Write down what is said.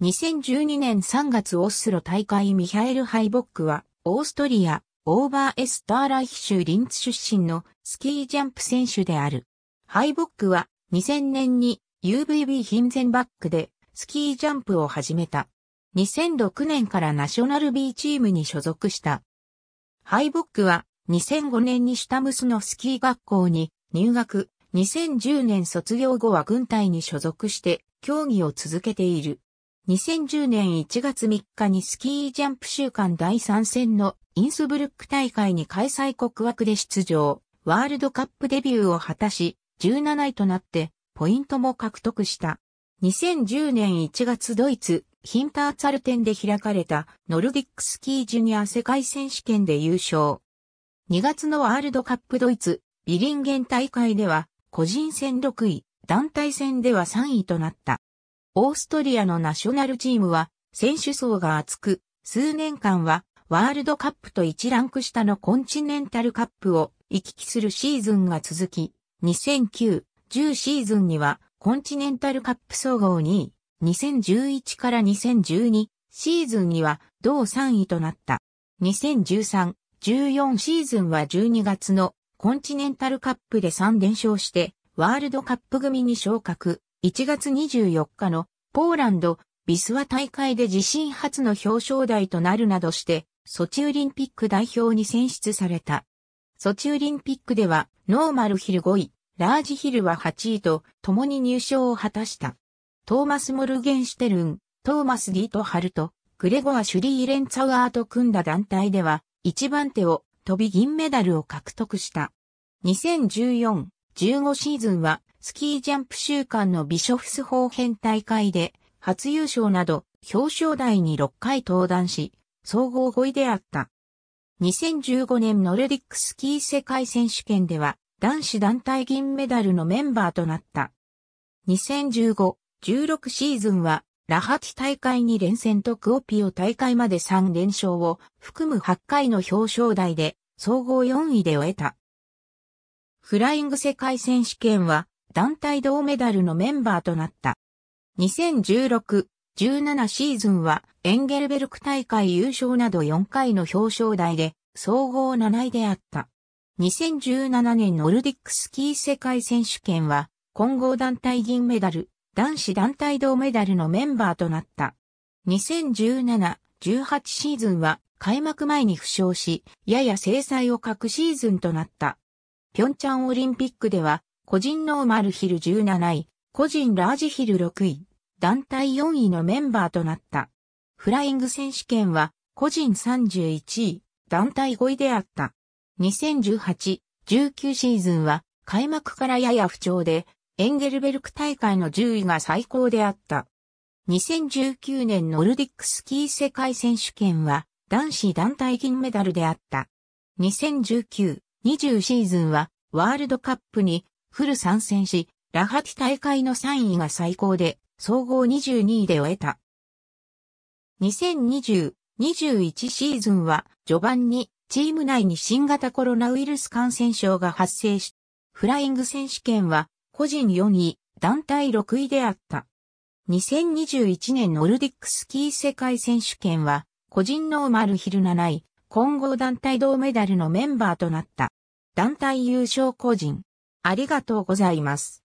2012年3月オスロ大会ミハエル・ハイボックは、オーストリア、オーバーエスターライヒ州リンツ出身のスキージャンプ選手である。ハイボックは2000年に UVB ヒンゼンバックでスキージャンプを始めた。2006年からナショナル B チームに所属した。ハイボックは2005年にシュタムスのスキー学校に入学、2010年卒業後は軍隊に所属して競技を続けている。2010年1月3日にスキージャンプ週間第3戦のインスブルック大会に開催国枠で出場、ワールドカップデビューを果たし、17位となって、ポイントも獲得した。2010年1月ドイツ、ヒンターツァルテンで開かれたノルディックスキージュニア世界選手権で優勝。2月のワールドカップドイツ、ビリンゲン大会では、個人戦6位、団体戦では3位となった。オーストリアのナショナルチームは、選手層が厚く、数年間はワールドカップと1ランク下のコンチネンタルカップを行き来するシーズンが続き、2009、10シーズンにはコンチネンタルカップ総合2位、2011から2012シーズンには同3位となった。2013、14シーズンは12月のコンチネンタルカップで3連勝してワールドカップ組に昇格。1月24日のポーランド・ビスワ大会で自身初の表彰台となるなどして、ソチオリンピック代表に選出された。ソチオリンピックでは、ノーマルヒル5位、ラージヒルは8位と、共に入賞を果たした。トーマス・モルゲンシュテルン、トーマス・ディート・ハルト、グレゴア・シュリー・レンツァワーと組んだ団体では、1番手を飛び銀メダルを獲得した。2014 1 5シーズンはスキージャンプ週間のビショフス方編大会で初優勝など表彰台に6回登壇し、総合5位であった。2015年ノルディックスキー世界選手権では男子団体銀メダルのメンバーとなった。2015、16シーズンはラハティ大会に連戦とクオピオ大会まで3連勝を含む8回の表彰台で総合4位で終えた。フライング世界選手権は団体銅メダルのメンバーとなった。2016、17シーズンはエンゲルベルク大会優勝など4回の表彰台で総合7位であった。2017年ノルディックスキー世界選手権は混合団体銀メダル、男子団体銅メダルのメンバーとなった。2017、18シーズンは開幕前に負傷し、やや制裁を欠くシーズンとなった。ピョンチャンオリンピックでは、個人ノーマルヒル17位、個人ラージヒル6位、団体4位のメンバーとなった。フライング選手権は、個人31位、団体5位であった。2018、19シーズンは、開幕からやや不調で、エンゲルベルク大会の10位が最高であった。2019年ノルディックスキー世界選手権は、男子団体銀メダルであった。2019、20シーズンはワールドカップにフル参戦し、ラハティ大会の3位が最高で、総合22位で終えた。2020-21シーズンは、序盤にチーム内に新型コロナウイルス感染症が発生し、フライング選手権は個人4位、団体6位であった。2021年ノルディックスキー世界選手権は、個人ノーマルヒル7位、混合団体銅メダルのメンバーとなった。団体優勝個人。ありがとうございます。